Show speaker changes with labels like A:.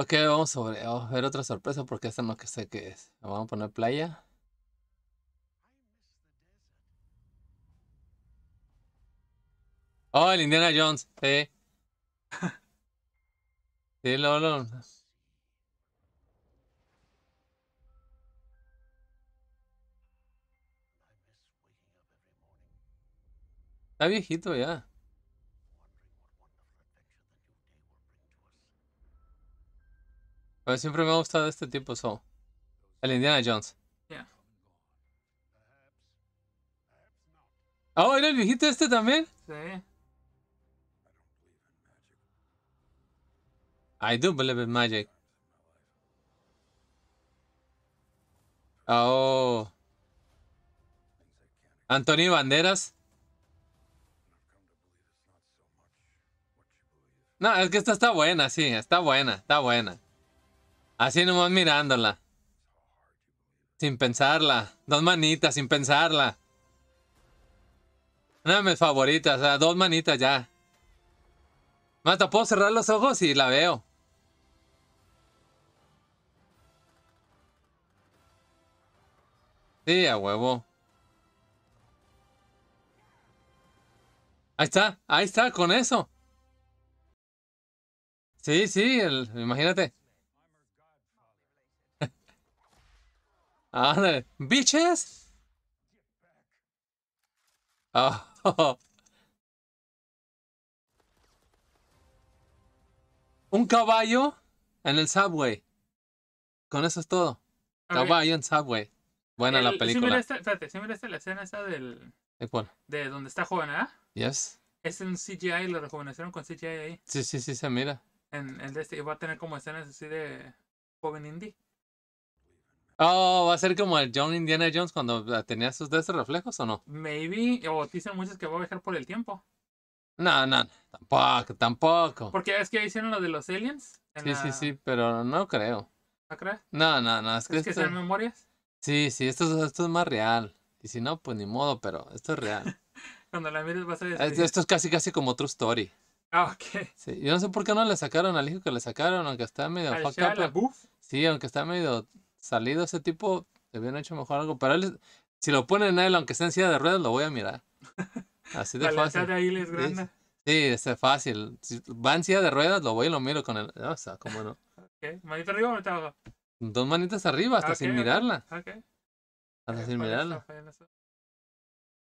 A: Ok, vamos, a ver otra sorpresa porque esta no que sé qué es. vamos a poner playa. Oh, el Indiana Jones, sí. sí, lo, lo. Está viejito ya. siempre me ha gustado este tipo, so. El Indiana Jones. Yeah. Oh, ah, ¿era el viejito este también? Sí. I do believe in magic. Oh. Antonio Banderas. No, es que esta está buena, sí, está buena, está buena. Así nomás mirándola. Sin pensarla. Dos manitas, sin pensarla. Una de mis favoritas, o sea, dos manitas ya. Mata, puedo cerrar los ojos y la veo. Sí, a huevo. Ahí está, ahí está, con eso. Sí, sí, imagínate. Ándale. ¡Bitches! Oh. Un caballo en el subway. Con eso es todo. caballo en subway. Buena la película.
B: Si mira miraste la escena esa del. ¿De donde está joven, ¿ah? Yes. Es en CGI, lo rejuvenecieron con CGI ahí.
A: Sí, sí, sí, se mira.
B: En, en este, y va a tener como escenas así de joven indie.
A: Oh, va a ser como el John Indiana Jones cuando ah, tenía sus de reflejos o no?
B: Maybe, o dicen muchos que va a viajar por el tiempo.
A: No, no, tampoco, tampoco.
B: Porque es que hicieron lo de los aliens. Sí, sí,
A: sí, pero no creo. ¿No crees? No, no, no, es que. ¿Es sean memorias? Sí, sí, esto, esto es más real. Y si no, pues ni modo, pero esto es real.
B: cuando la mires va a ser. Eh, esto
A: es casi, casi como otro Story. Ah, ok. yo no sé por qué no le sacaron al hijo que le sacaron, aunque está medio fucked up. Sí, aunque está medio salido ese tipo, se hubieran hecho mejor algo. Pero si lo ponen a él, aunque sea en silla de ruedas, lo voy a mirar. Así de la fácil. ahí grande. Sí, es este, fácil. Si va en silla de ruedas, lo voy y lo miro con el. O sea, cómo no.
B: Okay. arriba o manita abajo?
A: Dos manitas arriba, hasta sin mirarla. Hasta sin mirarla.